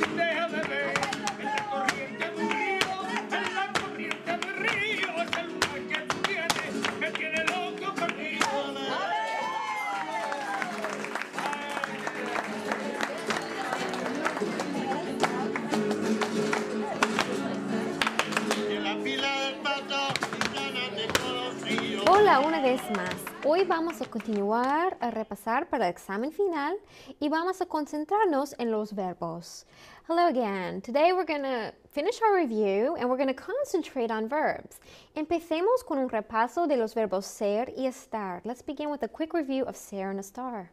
Today. vamos a continuar a repasar para el examen final y vamos a concentrarnos en los verbos. Hello again. Today we're going to finish our review and we're going to concentrate on verbs. Empecemos con un repaso de los verbos ser y estar. Let's begin with a quick review of ser and estar.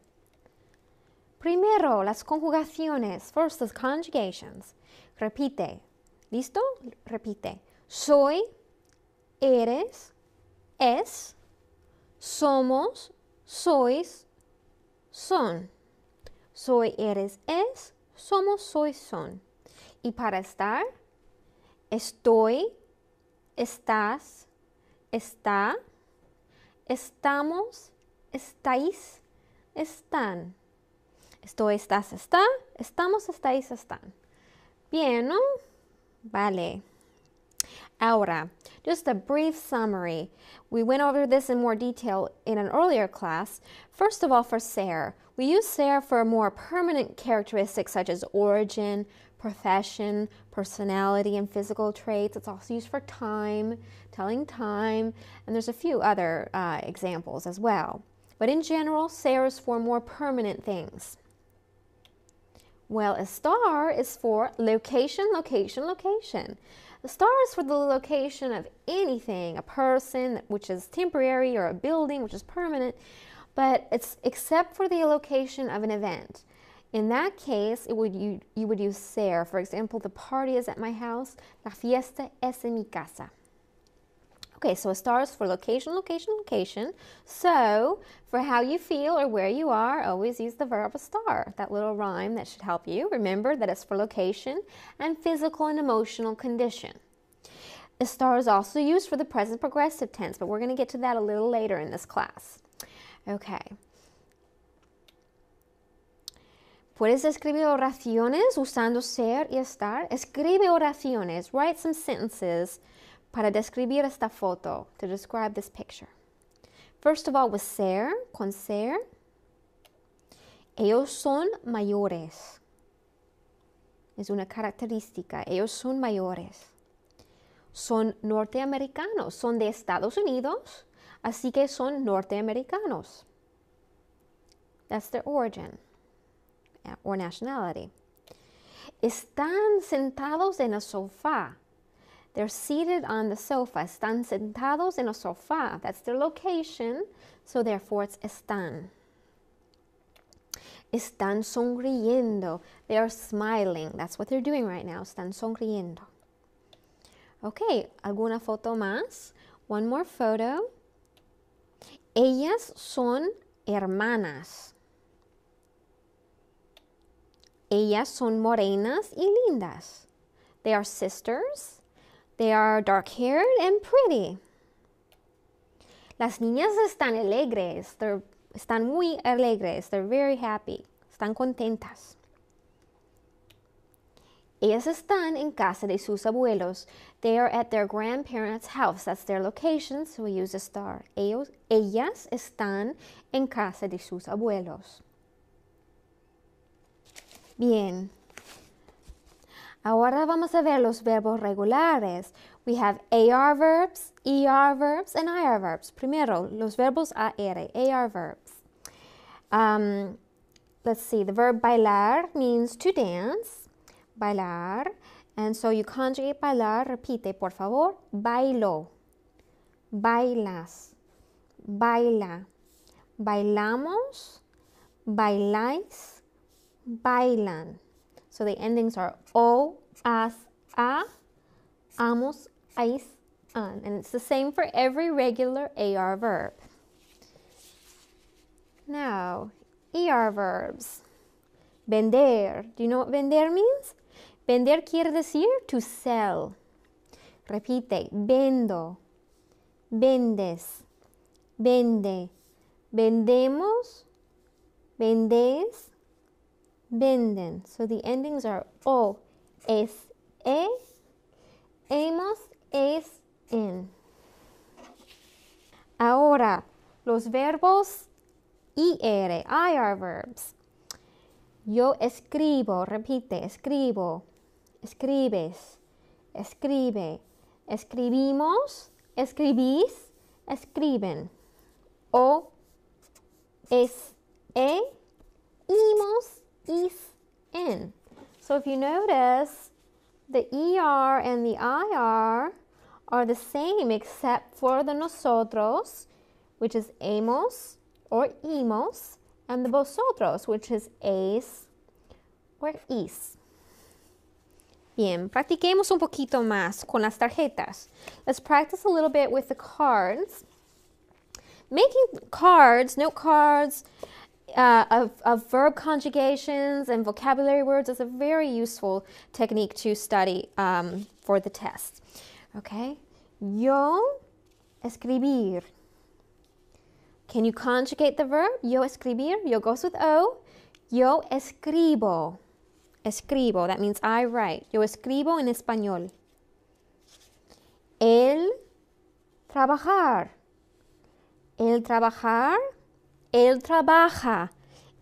Primero, las conjugaciones. First, the conjugations. Repite. ¿Listo? Repite. Soy, eres, es somos, sois, son. Soy, eres, es, somos, sois, son. Y para estar, estoy, estás, está, estamos, estáis, están. Estoy, estás, está, estamos, estáis, están. Bien, ¿no? Vale. Ahora, just a brief summary. We went over this in more detail in an earlier class. First of all, for SER, we use SER for more permanent characteristics such as origin, profession, personality, and physical traits. It's also used for time, telling time, and there's a few other uh, examples as well. But in general, SER is for more permanent things. Well, a star is for location, location, location. The star is for the location of anything, a person, which is temporary, or a building, which is permanent, but it's except for the location of an event. In that case, it would you, you would use ser. For example, the party is at my house. La fiesta es en mi casa. Okay, so it starts for location, location, location. So for how you feel or where you are, always use the verb star, that little rhyme that should help you. Remember that it's for location and physical and emotional condition. A star is also used for the present progressive tense, but we're going to get to that a little later in this class. Okay. Puedes escribir oraciones usando ser y estar. Escribe oraciones. Write some sentences para describir esta foto, to describe this picture. First of all, with ser, con ser, ellos son mayores. Es una característica, ellos son mayores. Son norteamericanos, son de Estados Unidos, así que son norteamericanos. That's their origin eh, or nationality. Están sentados en el sofá They're seated on the sofa. Están sentados en el sofá. That's their location. So therefore it's están. Están sonriendo. They are smiling. That's what they're doing right now. Están sonriendo. Okay, alguna foto más. One more photo. Ellas son hermanas. Ellas son morenas y lindas. They are sisters. They are dark-haired and pretty. Las niñas están alegres. They're, están muy alegres. They're very happy. Están contentas. Ellas están en casa de sus abuelos. They are at their grandparents' house. That's their location, so we use a star. ellas están en casa de sus abuelos. Bien. Ahora vamos a ver los verbos regulares. We have AR verbs, ER verbs, and IR verbs. Primero, los verbos AR, AR verbs. Um, let's see, the verb bailar means to dance, bailar. And so you conjugate bailar, repite, por favor, bailo, bailas, baila, bailamos, bailáis, bailan. So the endings are o, as, a, amos, ais, an. And it's the same for every regular AR verb. Now, ER verbs. Vender. Do you know what vender means? Vender quiere decir to sell. Repite. Vendo. Vendes. Vende. Vendemos. Vendes. venden. So the endings are o, es, e, hemos, es, en. Ahora, los verbos IR, IR verbs. Yo escribo, repite, escribo, escribes, escribe, escribimos, escribís, escriben. O, es, e, imos, ease in. So if you notice, the ER and the IR are the same except for the nosotros, which is amos or emos, and the vosotros, which is ace or is. Bien, practiquemos un poquito más con las tarjetas. Let's practice a little bit with the cards. Making cards, note cards, uh, of, of, verb conjugations and vocabulary words is a very useful technique to study um, for the test. Okay, yo escribir. Can you conjugate the verb? Yo escribir. Yo goes with O. Yo escribo. Escribo, that means I write. Yo escribo en español. El trabajar. El trabajar Él trabaja.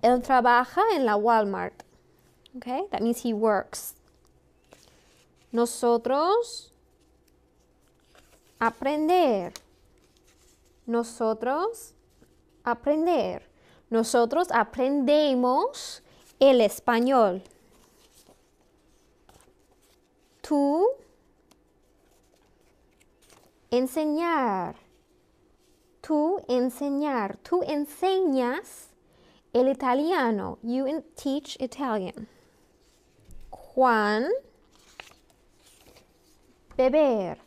Él trabaja en la Walmart. Okay? That means he works. Nosotros aprender. Nosotros aprender. Nosotros aprendemos el español. Tú enseñar tú enseñar, tú enseñas el italiano, you teach Italian. Juan, beber,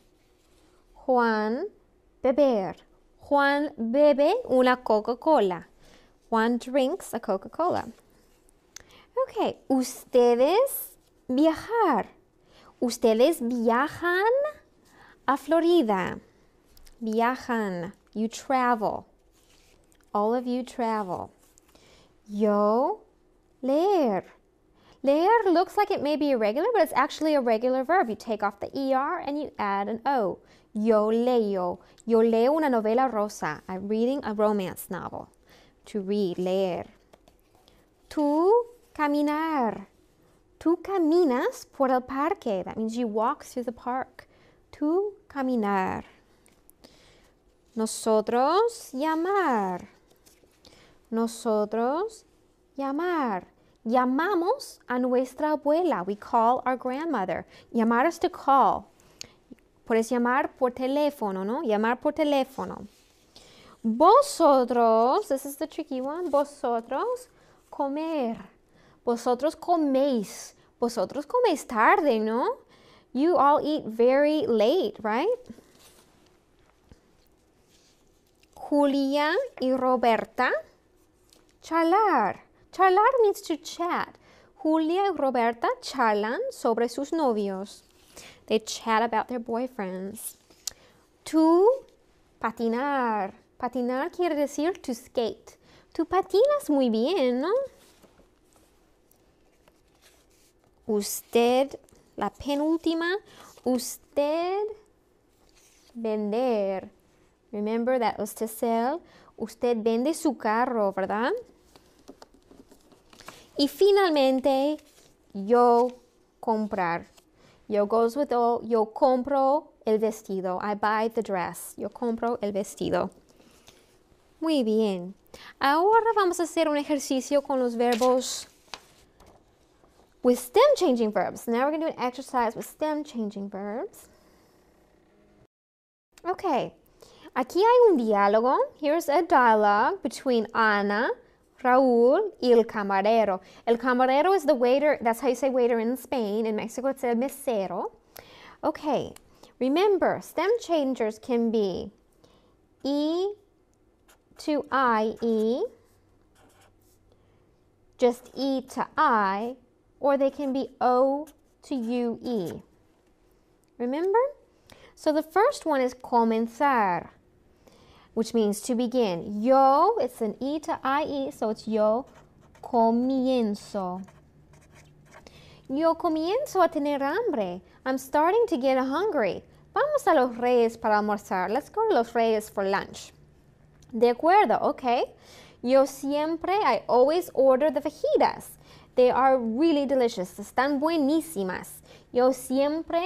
Juan, beber. Juan bebe una Coca-Cola. Juan drinks a Coca-Cola. Ok, ustedes viajar. Ustedes viajan a Florida. Viajan. You travel. All of you travel. Yo, leer. Leer looks like it may be irregular, but it's actually a regular verb. You take off the ER and you add an O. Yo leo. Yo leo una novela rosa. I'm reading a romance novel. To read, leer. Tu caminar. Tú caminas por el parque. That means you walk through the park. Tú caminar. Nosotros llamar. Nosotros llamar. Llamamos a nuestra abuela. We call our grandmother. Llamar es to call. Puedes llamar por teléfono, ¿no? Llamar por teléfono. Vosotros, this is the tricky one. Vosotros comer. Vosotros coméis. Vosotros coméis tarde, ¿no? You all eat very late, right? Julia y Roberta. Charlar. Charlar means to chat. Julia y Roberta charlan sobre sus novios. They chat about their boyfriends. To patinar. Patinar quiere decir to skate. Tú patinas muy bien, ¿no? Usted, la penúltima, usted vender. Remember that usted sell, usted vende su carro, ¿verdad? Y finalmente, yo comprar. Yo goes with all, yo compro el vestido. I buy the dress. Yo compro el vestido. Muy bien. Ahora vamos a hacer un ejercicio con los verbos with stem changing verbs. Now we're going to do an exercise with stem changing verbs. Okay. Aquí hay un diálogo. Here's a dialogue between Ana, Raúl y el camarero. El camarero is the waiter. That's how you say waiter in Spain. In Mexico, it's el mesero. Okay. Remember, stem changers can be e to ie, just e to i, or they can be o to ue. Remember? So the first one is comenzar which means to begin. Yo, it's an E to IE, so it's yo comienzo. Yo comienzo a tener hambre. I'm starting to get hungry. Vamos a los Reyes para almorzar. Let's go to los Reyes for lunch. De acuerdo, okay. Yo siempre, I always order the fajitas. They are really delicious. Están buenísimas. Yo siempre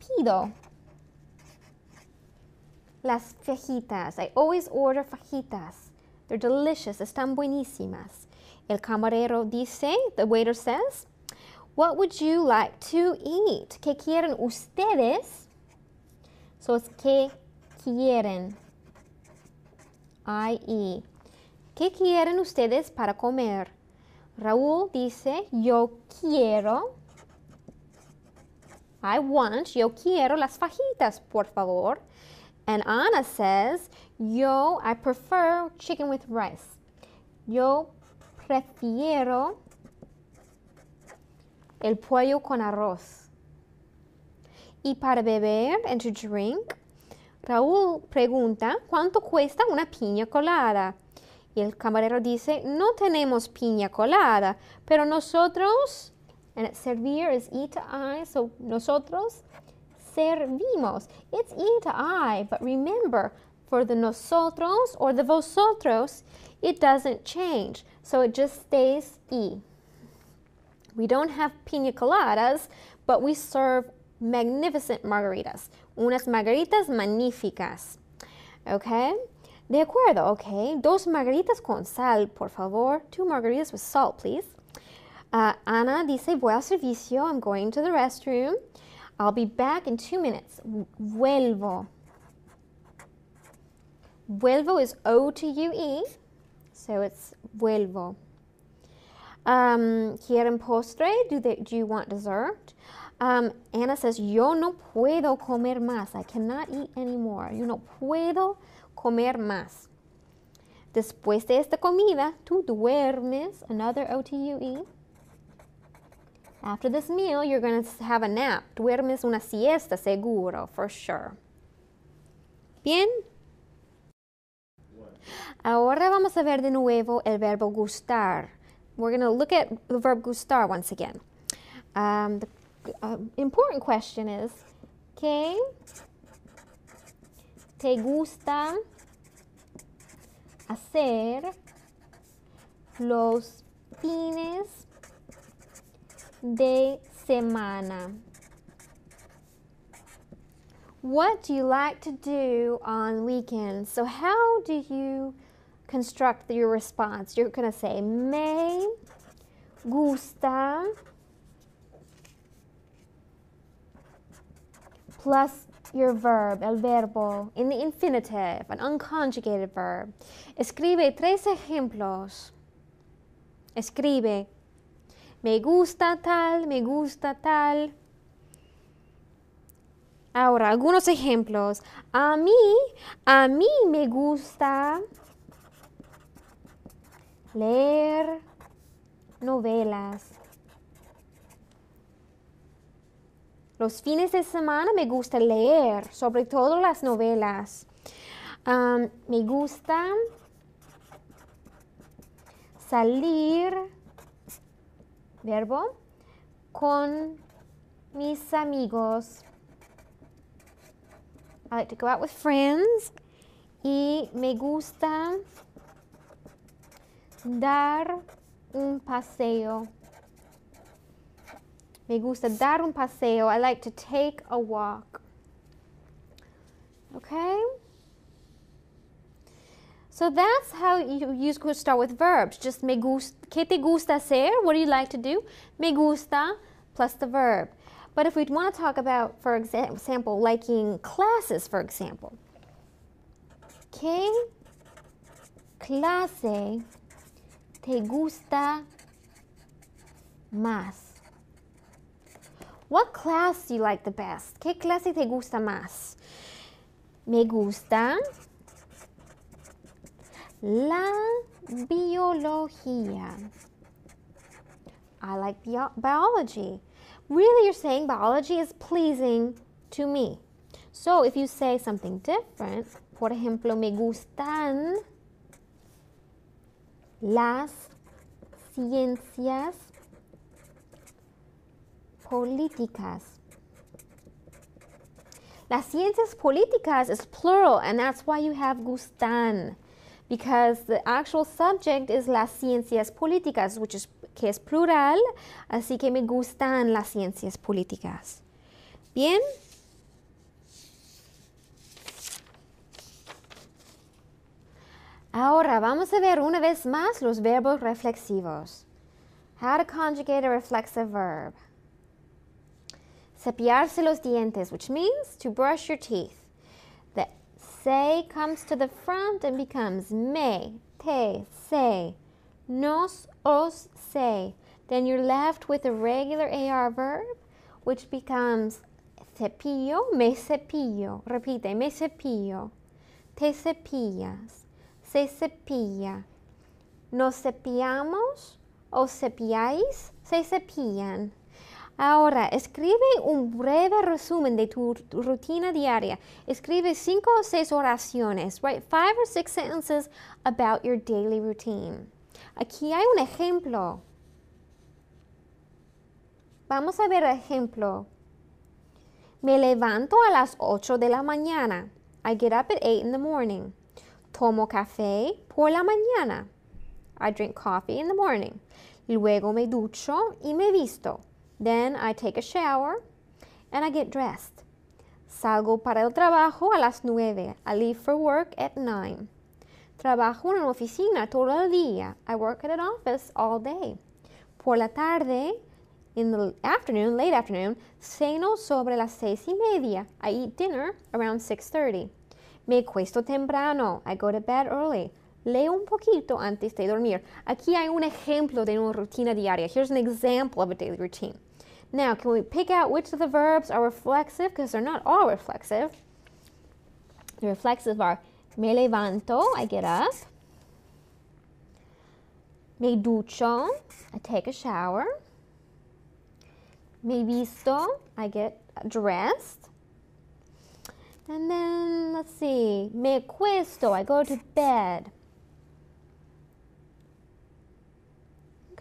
pido Las fajitas. I always order fajitas. They're delicious. Están buenísimas. El camarero dice, the waiter says, What would you like to eat? ¿Qué quieren ustedes? So it's ¿qué quieren? I-E. ¿Qué quieren ustedes para comer? Raúl dice, yo quiero, I want, yo quiero las fajitas, por favor. And Ana says, Yo, I prefer chicken with rice. Yo prefiero el pollo con arroz. Y para beber and to drink, Raúl pregunta, ¿cuánto cuesta una piña colada? Y el camarero dice, no tenemos piña colada, pero nosotros, and servir is eat I, so nosotros servimos. It's to I, but remember, for the nosotros or the vosotros, it doesn't change. So it just stays E. We don't have pina coladas, but we serve magnificent margaritas. Unas margaritas magníficas. Okay? De acuerdo, okay. Dos margaritas con sal, por favor. Two margaritas with salt, please. Uh, Ana dice, voy al servicio, I'm going to the restroom. I'll be back in two minutes. Vuelvo. Vuelvo is O to UE, so it's vuelvo. Um, ¿Quieren postre? Do, they, do you want dessert? Um, Anna says, Yo no puedo comer más. I cannot eat anymore. Yo no puedo comer más. Después de esta comida, tú duermes, another O to UE. After this meal, you're going to have a nap. Duermes una siesta, seguro, for sure. Bien. Ahora vamos a ver de nuevo el verbo gustar. We're going to look at the verb gustar once again. Um, the uh, important question is, ¿qué te gusta hacer los fines de semana. What do you like to do on weekends? So how do you construct your response? You're going to say me gusta plus your verb, el verbo, in the infinitive, an unconjugated verb. Escribe tres ejemplos. Escribe Me gusta tal, me gusta tal. Ahora, algunos ejemplos. A mí, a mí me gusta leer novelas. Los fines de semana me gusta leer, sobre todo las novelas. me gusta salir verbo, con mis amigos. I like to go out with friends. Y me gusta dar un paseo. Me gusta dar un paseo. I like to take a walk. Okay? So that's how you, you could start with verbs. Just me gusta, ¿qué te gusta hacer? What do you like to do? Me gusta plus the verb. But if we want to talk about, for example, liking classes, for example, ¿qué clase te gusta más? What class do you like the best? ¿Qué clase te gusta más? Me gusta La biología. I like bio biology. Really, you're saying biology is pleasing to me. So if you say something different, por ejemplo, me gustan las ciencias políticas. Las ciencias políticas is plural, and that's why you have gustan because the actual subject is las ciencias políticas, which is que es plural, así que me gustan las ciencias políticas. Bien. Ahora vamos a ver una vez más los verbos reflexivos. How to conjugate a reflexive verb. Cepillarse los dientes, which means to brush your teeth say comes to the front and becomes me, te, se, nos, os, se. Then you're left with a regular AR verb, which becomes cepillo, me cepillo. Repite, me cepillo. Te cepillas, se cepilla. Nos cepillamos, os cepilláis, se cepillan. Ahora, escribe un breve resumen de tu rutina diaria. Escribe cinco o seis oraciones. Write five or six sentences about your daily routine. Aquí hay un ejemplo. Vamos a ver ejemplo. Me levanto a las 8 de la mañana. I get up at 8 in the morning. Tomo café por la mañana. I drink coffee in the morning. Luego me ducho y me visto. Then I take a shower and I get dressed. Salgo para el trabajo a las nueve. I leave for work at nine. Trabajo en la oficina todo el día. I work at an office all day. Por la tarde, in the afternoon, late afternoon, ceno sobre las seis y media. I eat dinner around 6.30. Me cuesto temprano. I go to bed early. Leo un poquito antes de dormir. Aquí hay un ejemplo de una rutina diaria. Here's an example of a daily routine. Now, can we pick out which of the verbs are reflexive? Because they're not all reflexive. The reflexive are me levanto, I get up. Me ducho, I take a shower. Me visto, I get dressed. And then, let's see, me acuesto, I go to bed.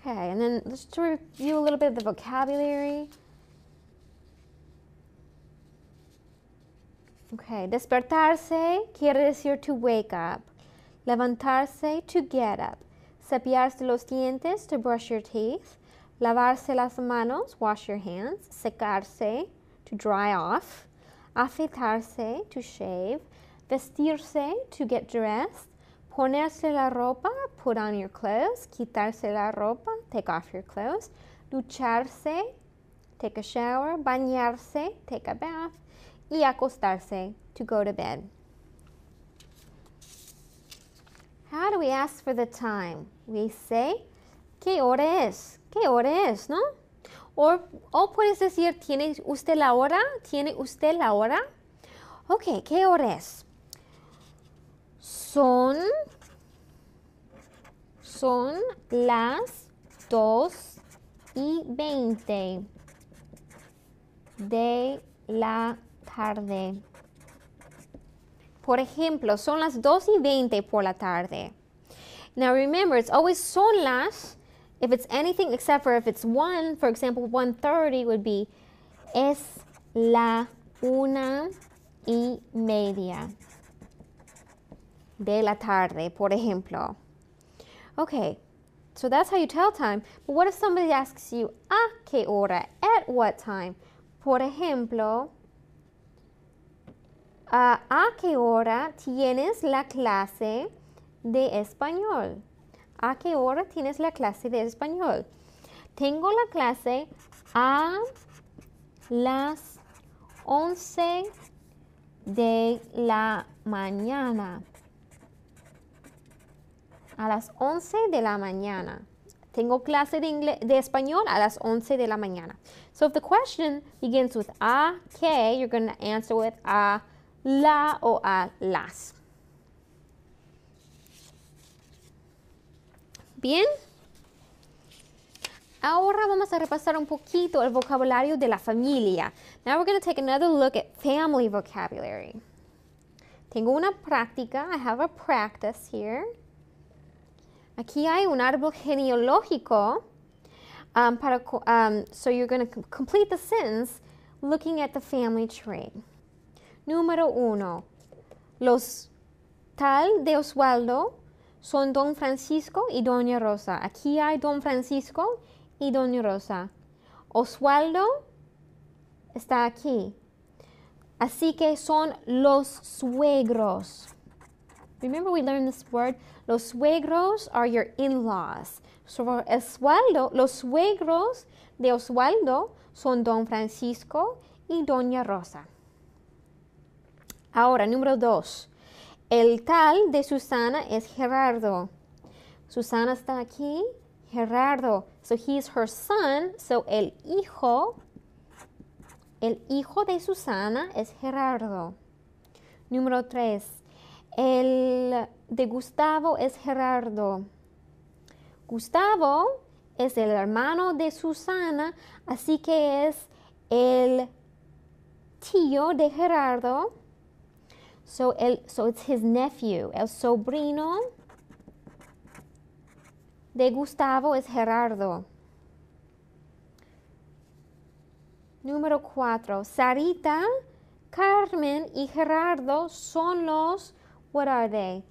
Okay, and then let's review a little bit of the vocabulary. Okay, despertarse quiere decir to wake up. Levantarse, to get up. Cepillarse los dientes, to brush your teeth. Lavarse las manos, wash your hands. Secarse, to dry off. Afeitarse, to shave. Vestirse, to get dressed. Ponerse la ropa, put on your clothes. Quitarse la ropa, take off your clothes. Ducharse, take a shower. Bañarse, take a bath. Y acostarse, to go to bed. How do we ask for the time? We say, ¿qué hora es? ¿Qué hora es? ¿No? Or, o puedes decir, ¿tiene usted la hora? ¿Tiene usted la hora? Ok, ¿qué hora es? son, son las dos y veinte de la tarde. Por ejemplo, son las dos y veinte por la tarde. Now remember, it's always son las. If it's anything except for if it's one, for example, 1.30 would be es la una y media de la tarde, por ejemplo. Okay, so that's how you tell time. But what if somebody asks you, ¿a ah, qué hora? At what time? Por ejemplo, ¿a ah, ah, qué hora tienes la clase de español? ¿A qué hora tienes la clase de español? Tengo la clase a las once de la mañana a las once de la mañana. Tengo clase de, español a las once de la mañana. So if the question begins with a que, you're going to answer with a la o a las. Bien. Ahora vamos a repasar un poquito el vocabulario de la familia. Now we're going to take another look at family vocabulary. Tengo una práctica. I have a practice here. Aquí hay un árbol genealógico. Um, um, so you're going to complete the sentence looking at the family tree. Número uno. Los tal de Oswaldo son don Francisco y doña Rosa. Aquí hay don Francisco y doña Rosa. Oswaldo está aquí. Así que son los suegros. Remember we learned this word. Los suegros are your in-laws. So Oswaldo, los suegros de Oswaldo son Don Francisco y Doña Rosa. Ahora, número dos. El tal de Susana es Gerardo. Susana está aquí. Gerardo. So he's her son. So el hijo. El hijo de Susana es Gerardo. Número tres. El de Gustavo es Gerardo. Gustavo es el hermano de Susana, así que es el tío de Gerardo. So, el, it's his nephew, el sobrino de Gustavo es Gerardo. Número cuatro. Sarita, Carmen y Gerardo son los What are they?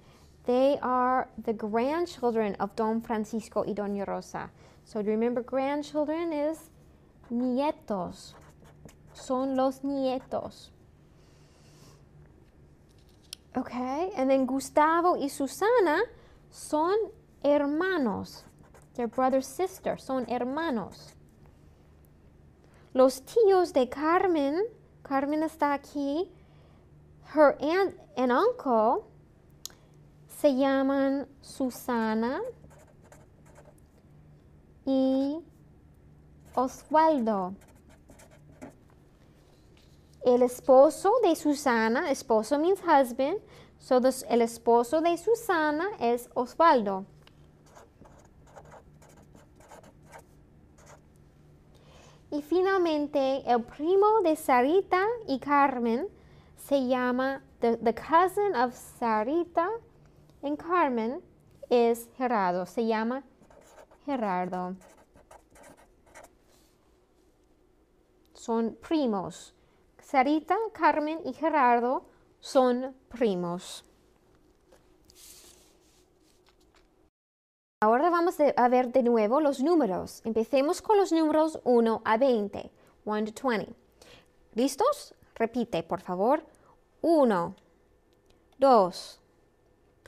They are the grandchildren of Don Francisco y Doña Rosa. So remember, grandchildren is nietos. Son los nietos. Okay, and then Gustavo y Susana son hermanos. They're brother sister. Son hermanos. Los tíos de Carmen. Carmen está aquí. Her aunt and uncle se llaman Susana y Osvaldo. El esposo de Susana, esposo means husband, so the el esposo de Susana es Osvaldo. Y finalmente, el primo de Sarita y Carmen se llama the cousin of Sarita en Carmen es Gerardo, se llama Gerardo. Son primos. Sarita, Carmen y Gerardo son primos. Ahora vamos a ver de nuevo los números. Empecemos con los números 1 a 20. 1 to 20. ¿Listos? Repite, por favor. 1, 2,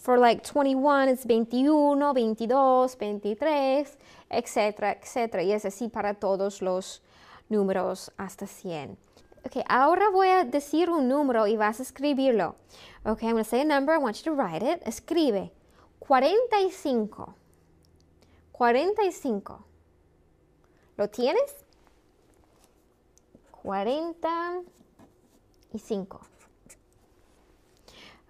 For like 21 es 21, 22, 23, etcétera, etcétera. Y es así para todos los números hasta 100. Okay, ahora voy a decir un número y vas a escribirlo. Okay, I'm going to say a number, I want you to write it. Escribe 45. 45. ¿Lo tienes? 45.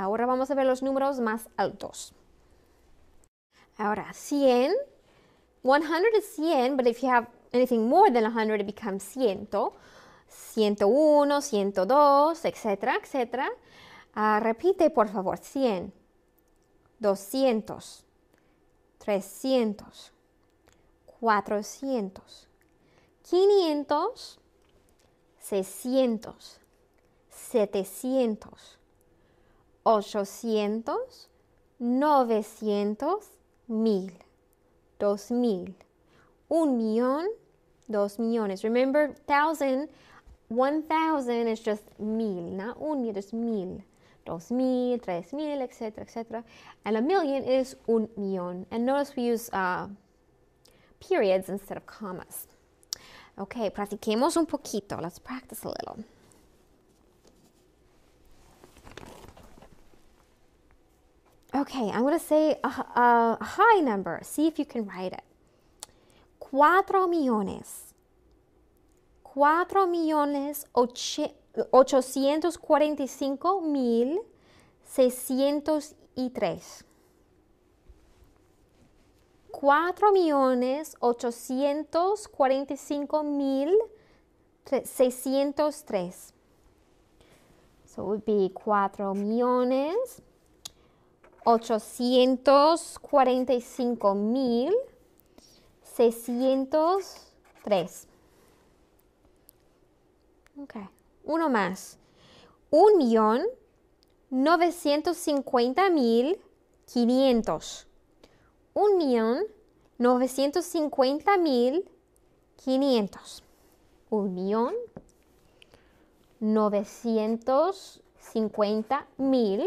Ahora vamos a ver los números más altos. Ahora, 100. 100 es 100, but if you have anything more than 100, it becomes 100. 101, 102, etcétera, etcétera. repite, por favor, 100, 200, 300, 400, 500, 600, 700, 800, 900, 1000, 2000, 1 millón, 2 millones. Remember, 1000, 1000 is just 1000, not 1 es just 1000. 2000, 3000, etc., etc. And a million is un millón. And notice we use uh, periods instead of commas. Ok, practiquemos un poquito. Let's practice a little. Okay, I'm going say a, high number. See if you can write it. Cuatro millones. Cuatro millones ochocientos cuarenta y cinco mil seiscientos y tres. Cuatro millones ochocientos cuarenta y cinco mil seiscientos tres. So it would be cuatro millones ochocientos cuarenta y cinco mil seiscientos tres. Okay, uno más. Un millón novecientos cincuenta mil quinientos. Un millón novecientos cincuenta mil quinientos. Un millón novecientos cincuenta mil.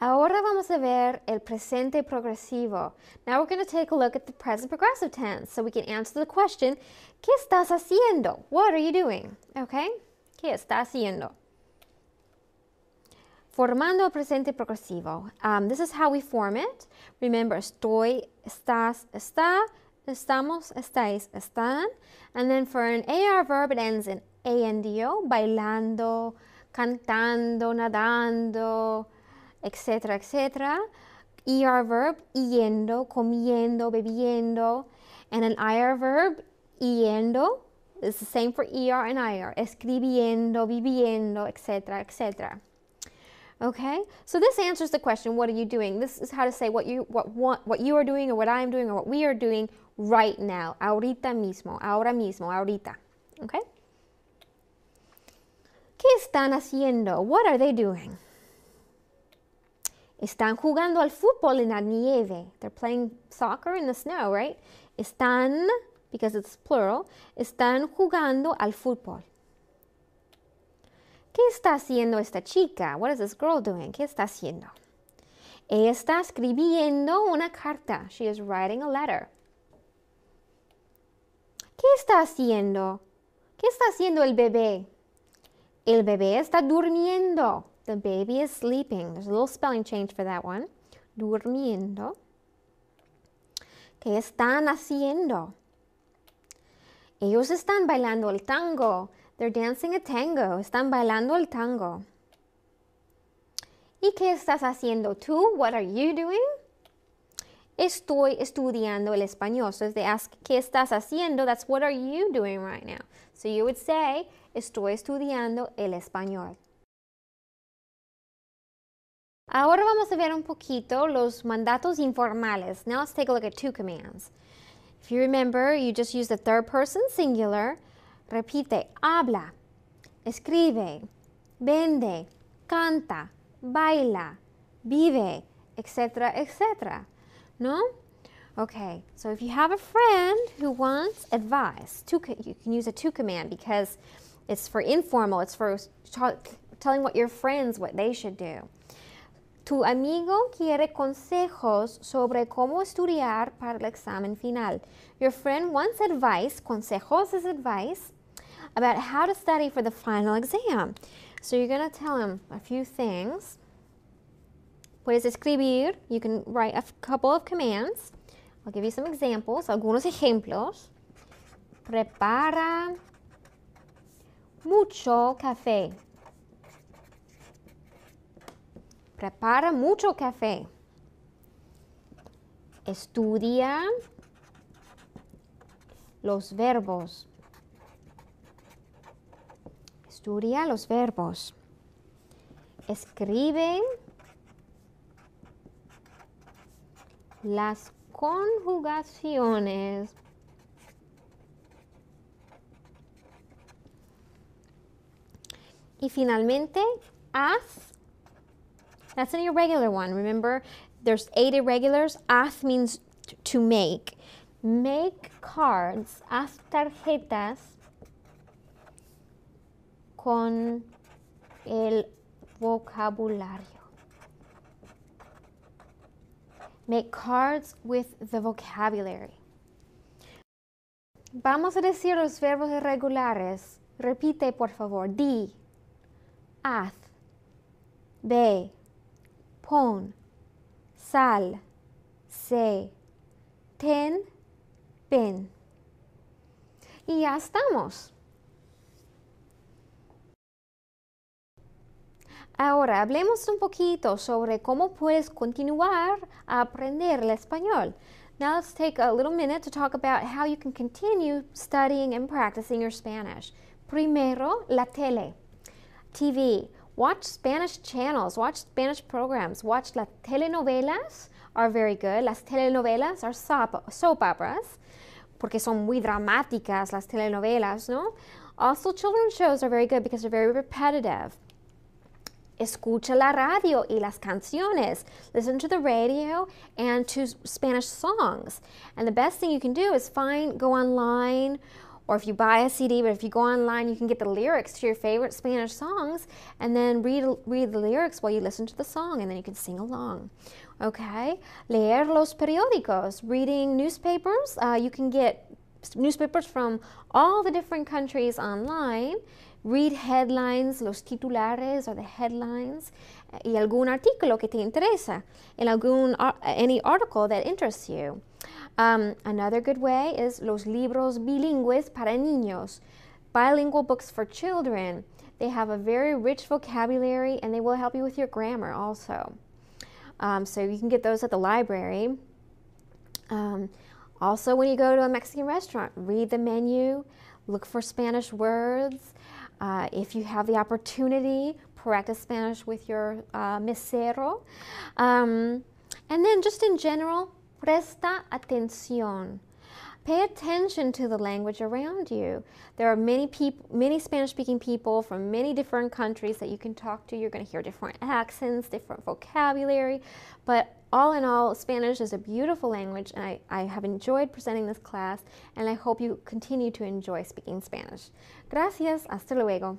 Ahora vamos a ver el presente progresivo. Now we're going to take a look at the present progressive tense so we can answer the question, ¿Qué estás haciendo? What are you doing? Okay? ¿Qué estás haciendo? Formando el presente progresivo. Um, this is how we form it. Remember, estoy, estás, está, estamos, estáis, están. And then for an AR verb, it ends in ANDO, bailando, cantando, nadando, etcétera, etcétera. ER verb, yendo, comiendo, bebiendo. And an IR verb, yendo, it's the same for ER and IR, escribiendo, viviendo, etc., etc. Okay, so this answers the question, what are you doing? This is how to say what you what what you are doing, or what I am doing, or what we are doing right now, ahorita mismo, ahora mismo, ahorita. Okay. ¿Qué están haciendo? What are they doing? Están jugando al fútbol en la nieve. They're playing soccer in the snow, right? Están, because it's plural, están jugando al fútbol. ¿Qué está haciendo esta chica? What is this girl doing? ¿Qué está haciendo? Ella está escribiendo una carta. She is writing a letter. ¿Qué está haciendo? ¿Qué está haciendo el bebé? El bebé está durmiendo. The baby is sleeping. There's a little spelling change for that one. Durmiendo. ¿Qué están haciendo? Ellos están bailando el tango. They're dancing a tango. Están bailando el tango. ¿Y qué estás haciendo tú? What are you doing? Estoy estudiando el español. So if they ask, ¿qué estás haciendo? That's what are you doing right now. So you would say, estoy estudiando el español. Ahora vamos a ver un poquito los mandatos informales. Now let's take a look at two commands. If you remember, you just use the third person singular. Repite, habla, escribe, vende, canta, baila, vive, etc., etc. No? Okay, so if you have a friend who wants advice, two, you can use a two command because it's for informal, it's for telling what your friends what they should do. Tu amigo quiere consejos sobre cómo estudiar para el examen final. Your friend wants advice, consejos is advice, about how to study for the final exam. So you're going to tell him a few things. Puedes escribir, you can write a couple of commands. I'll give you some examples, algunos ejemplos. Prepara mucho café. prepara mucho café, estudia los verbos. Estudia los verbos. Escribe las conjugaciones. Y finalmente, haz That's an irregular one. Remember, there's eight irregulars. Haz means to make. Make cards, haz tarjetas con el vocabulario. Make cards with the vocabulary. Vamos a decir los verbos irregulares. Repite, por favor. Di, haz, ve, Con. sal, se, ten, pen. Y ya estamos. Ahora hablemos un poquito sobre cómo puedes continuar a aprender el español. Now let's take a little minute to talk about how you can continue studying and practicing your Spanish. Primero, la tele. TV. Watch Spanish channels, watch Spanish programs, watch las telenovelas are very good. Las telenovelas are soap, soap operas porque son muy dramáticas las telenovelas, ¿no? Also, children's shows are very good because they're very repetitive. Escucha la radio y las canciones. Listen to the radio and to Spanish songs. And the best thing you can do is find, go online or if you buy a CD, but if you go online, you can get the lyrics to your favorite Spanish songs and then read, read the lyrics while you listen to the song and then you can sing along. Okay? Leer los periódicos, reading newspapers. Uh, you can get newspapers from all the different countries online. Read headlines, los titulares or the headlines, eh, y algún artículo que te interesa, algún, any article that interests you. Um, another good way is los libros bilingües para niños, bilingual books for children. They have a very rich vocabulary and they will help you with your grammar also. Um, so you can get those at the library. Um, also, when you go to a Mexican restaurant, read the menu, look for Spanish words. Uh, if you have the opportunity, practice Spanish with your uh, mesero. Um, and then, just in general, Presta atención. Pay attention to the language around you. There are many people, many Spanish-speaking people from many different countries that you can talk to. You're going to hear different accents, different vocabulary, but all in all, Spanish is a beautiful language, and I, I have enjoyed presenting this class, and I hope you continue to enjoy speaking Spanish. Gracias, hasta luego.